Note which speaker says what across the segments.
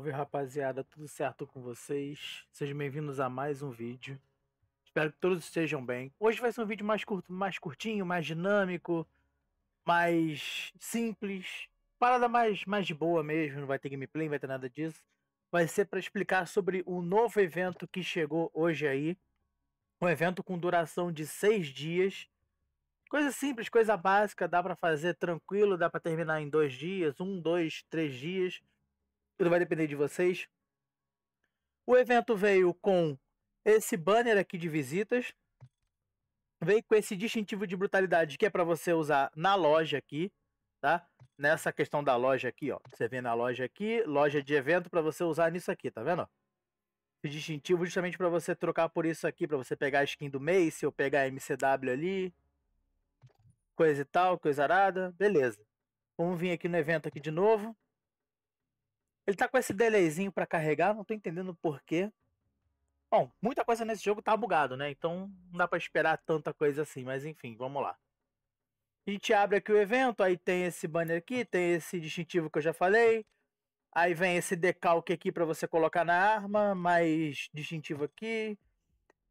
Speaker 1: Salve rapaziada, tudo certo com vocês? Sejam bem-vindos a mais um vídeo. Espero que todos estejam bem. Hoje vai ser um vídeo mais curto, mais curtinho, mais dinâmico, mais simples, parada mais mais de boa mesmo, não vai ter gameplay, não vai ter nada disso. Vai ser para explicar sobre o um novo evento que chegou hoje aí. Um evento com duração de seis dias. Coisa simples, coisa básica, dá para fazer tranquilo, dá para terminar em dois dias, um, dois, três dias tudo vai depender de vocês. O evento veio com esse banner aqui de visitas. Veio com esse distintivo de brutalidade que é para você usar na loja aqui, tá? Nessa questão da loja aqui, ó. Você vê na loja aqui, loja de evento para você usar nisso aqui, tá vendo? Esse distintivo justamente para você trocar por isso aqui, para você pegar a skin do Mace ou pegar a MCW ali, coisa e tal, coisa arada, beleza. Vamos vir aqui no evento aqui de novo. Ele tá com esse delayzinho para carregar, não tô entendendo porquê. Bom, muita coisa nesse jogo tá bugado, né? Então não dá para esperar tanta coisa assim, mas enfim, vamos lá. A gente abre aqui o evento, aí tem esse banner aqui, tem esse distintivo que eu já falei. Aí vem esse decalque aqui para você colocar na arma, mais distintivo aqui.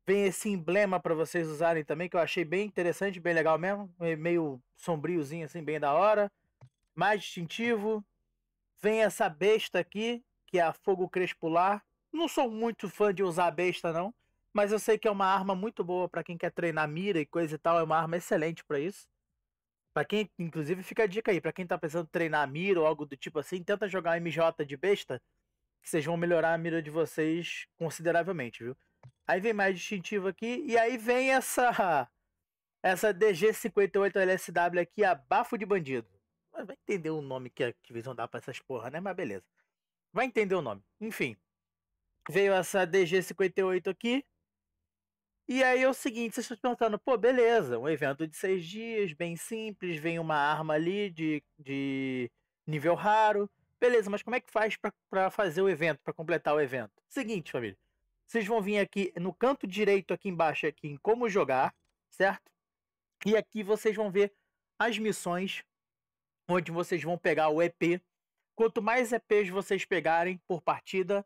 Speaker 1: Vem esse emblema para vocês usarem também, que eu achei bem interessante, bem legal mesmo. É meio sombriozinho assim, bem da hora. Mais distintivo. Vem essa besta aqui, que é a fogo crespular. Não sou muito fã de usar besta, não. Mas eu sei que é uma arma muito boa para quem quer treinar mira e coisa e tal. É uma arma excelente para isso. para quem, inclusive, fica a dica aí, pra quem tá pensando em treinar mira ou algo do tipo assim, tenta jogar um MJ de besta, que vocês vão melhorar a mira de vocês consideravelmente, viu? Aí vem mais distintivo aqui, e aí vem essa essa DG58 LSW aqui, abafo de bandido. Vai entender o nome que a Activision dá pra essas porra, né? Mas beleza. Vai entender o nome. Enfim. Veio essa DG58 aqui. E aí é o seguinte, vocês estão se perguntando, pô, beleza, um evento de seis dias, bem simples, vem uma arma ali de, de nível raro. Beleza, mas como é que faz para fazer o evento, para completar o evento? Seguinte, família. Vocês vão vir aqui no canto direito aqui embaixo aqui em como jogar, certo? E aqui vocês vão ver as missões onde vocês vão pegar o EP. Quanto mais EPs vocês pegarem por partida,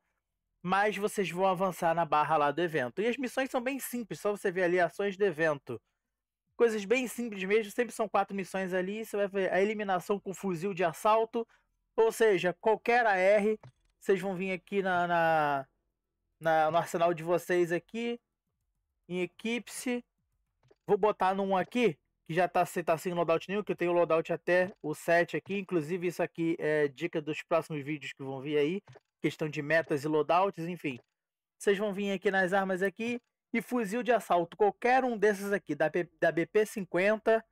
Speaker 1: mais vocês vão avançar na barra lá do evento. E as missões são bem simples, só você ver ali ações do evento. Coisas bem simples mesmo, sempre são quatro missões ali. Você vai ver a eliminação com fuzil de assalto. Ou seja, qualquer AR, vocês vão vir aqui na, na, na no arsenal de vocês aqui, em equipe. Vou botar num aqui, que já está tá sem loadout nenhum, que eu tenho loadout até o 7 aqui. Inclusive, isso aqui é dica dos próximos vídeos que vão vir aí. Questão de metas e loadouts, enfim. Vocês vão vir aqui nas armas aqui. E fuzil de assalto, qualquer um desses aqui, da, da BP-50,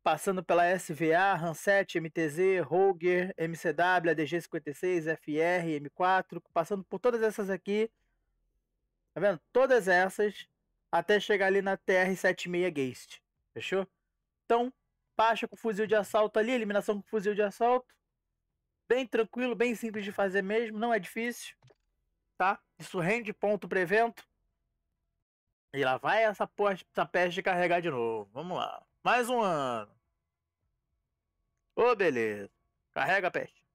Speaker 1: passando pela SVA, hanset 7 MTZ, Roger, MCW, ADG-56, FR, M4, passando por todas essas aqui. Tá vendo? Todas essas, até chegar ali na TR-76 Geist. Fechou? Então, baixa com fuzil de assalto ali, eliminação com fuzil de assalto. Bem tranquilo, bem simples de fazer mesmo, não é difícil. Tá? Isso rende ponto pro evento. E lá vai essa, poste, essa peste de carregar de novo. Vamos lá. Mais um ano. Ô, oh, beleza. Carrega a peste.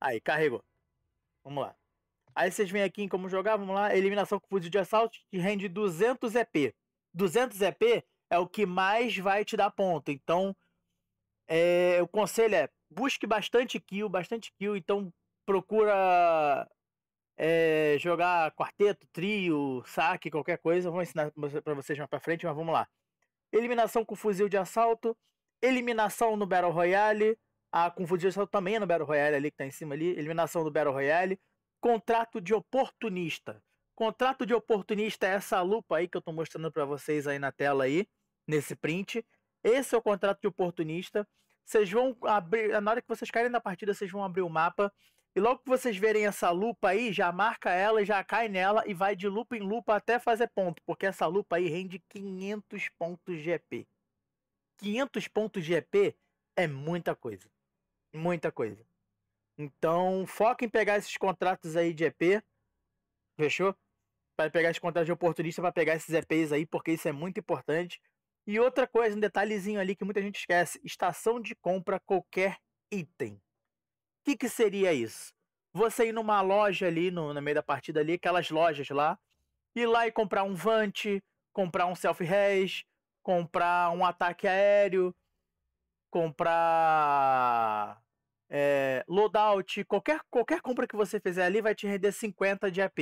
Speaker 1: Aí, carregou. Vamos lá. Aí vocês vêm aqui em como jogar, vamos lá. Eliminação com fuzil de assalto que rende 200 EP. 200 EP é o que mais vai te dar ponto. Então, é, o conselho é busque bastante kill, bastante kill. Então, procura é, jogar quarteto, trio, saque, qualquer coisa. Eu vou ensinar para vocês mais para frente, mas vamos lá. Eliminação com fuzil de assalto, eliminação no Battle Royale. A ah, com fuzil de assalto também é no Battle Royale ali que tá em cima ali. Eliminação do Battle Royale. Contrato de oportunista. Contrato de oportunista é essa lupa aí que eu tô mostrando para vocês aí na tela aí nesse print. Esse é o contrato de oportunista. Vocês vão abrir, na hora que vocês caírem na partida, vocês vão abrir o mapa. E logo que vocês verem essa lupa aí, já marca ela, já cai nela e vai de lupa em lupa até fazer ponto, porque essa lupa aí rende 500 pontos de EP. 500 pontos de EP é muita coisa. Muita coisa. Então, foca em pegar esses contratos aí de EP. Fechou? Para pegar esses contratos de oportunista, para pegar esses EPs aí, porque isso é muito importante. E outra coisa, um detalhezinho ali que muita gente esquece: estação de compra qualquer item. O que, que seria isso? Você ir numa loja ali, no, no meio da partida ali, aquelas lojas lá, ir lá e comprar um Vant, comprar um self-res, comprar um ataque aéreo, comprar é, loadout, qualquer, qualquer compra que você fizer ali vai te render 50 de AP.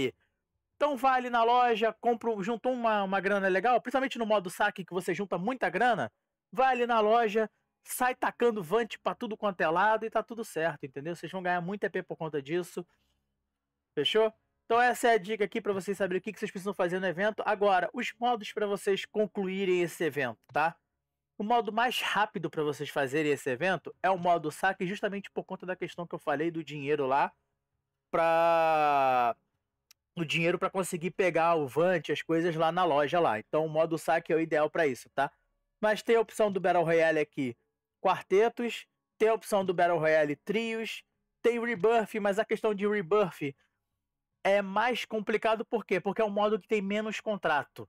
Speaker 1: Então vai ali na loja, compra, juntou uma, uma grana legal, principalmente no modo saque que você junta muita grana, vai ali na loja, sai tacando Vant para tudo quanto é lado e tá tudo certo, entendeu? Vocês vão ganhar muito EP por conta disso. Fechou? Então essa é a dica aqui para vocês saberem o que, que vocês precisam fazer no evento. Agora, os modos para vocês concluírem esse evento, tá? O modo mais rápido para vocês fazerem esse evento é o modo saque, justamente por conta da questão que eu falei do dinheiro lá para o dinheiro para conseguir pegar o Vant, as coisas lá na loja lá. Então o modo saque é o ideal para isso, tá? Mas tem a opção do Battle Royale aqui, quartetos, tem a opção do Battle Royale trios, tem rebuff, mas a questão de rebuff é mais complicado por quê? Porque é um modo que tem menos contrato.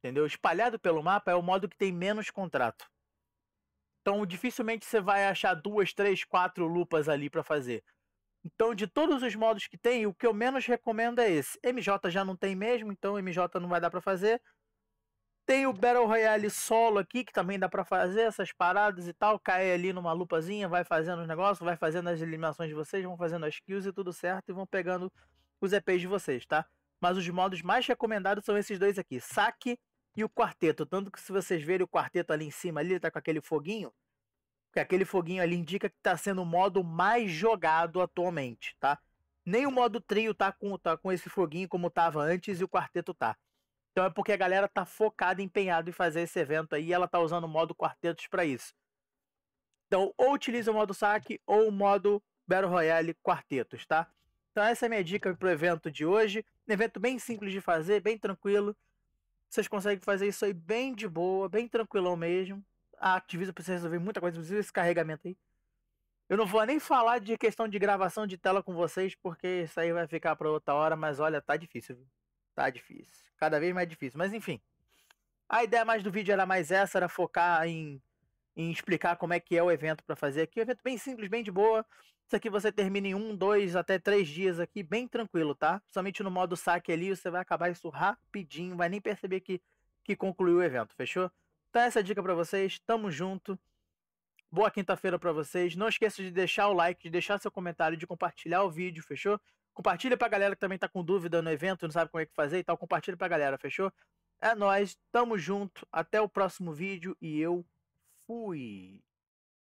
Speaker 1: Entendeu? Espalhado pelo mapa é o um modo que tem menos contrato. Então dificilmente você vai achar duas, três, quatro lupas ali para fazer. Então, de todos os modos que tem, o que eu menos recomendo é esse. MJ já não tem mesmo, então MJ não vai dar para fazer. Tem o Battle Royale solo aqui, que também dá para fazer essas paradas e tal. Cai ali numa lupazinha, vai fazendo os negócios, vai fazendo as eliminações de vocês, vão fazendo as kills e tudo certo, e vão pegando os EPs de vocês, tá? Mas os modos mais recomendados são esses dois aqui: saque e o quarteto. Tanto que se vocês verem o quarteto ali em cima, ali, ele tá com aquele foguinho que aquele foguinho ali indica que está sendo o modo mais jogado atualmente, tá? Nem o modo trio tá com, tá com esse foguinho como tava antes e o quarteto tá. Então é porque a galera tá focada, empenhada em fazer esse evento aí e ela tá usando o modo quartetos para isso. Então, ou utiliza o modo saque ou o modo Battle Royale quartetos, tá? Então essa é a minha dica pro evento de hoje. Um evento bem simples de fazer, bem tranquilo. Vocês conseguem fazer isso aí bem de boa, bem tranquilão mesmo a Activision precisa resolver muita coisa, inclusive esse carregamento aí. Eu não vou nem falar de questão de gravação de tela com vocês, porque isso aí vai ficar para outra hora, mas olha, tá difícil, viu? Tá difícil. Cada vez mais difícil. Mas enfim. A ideia mais do vídeo era mais essa, era focar em, em explicar como é que é o evento para fazer aqui. O evento bem simples, bem de boa. Isso aqui você termina em um, dois, até três dias aqui, bem tranquilo, tá? Somente no modo saque ali, você vai acabar isso rapidinho, vai nem perceber que, que concluiu o evento, fechou? Tá essa dica para vocês, tamo junto. Boa quinta-feira para vocês. Não esqueça de deixar o like, de deixar seu comentário, de compartilhar o vídeo, fechou? Compartilha pra galera que também tá com dúvida no evento, não sabe como é que fazer e tal. Compartilha pra galera, fechou? É nós, tamo junto. Até o próximo vídeo e eu fui.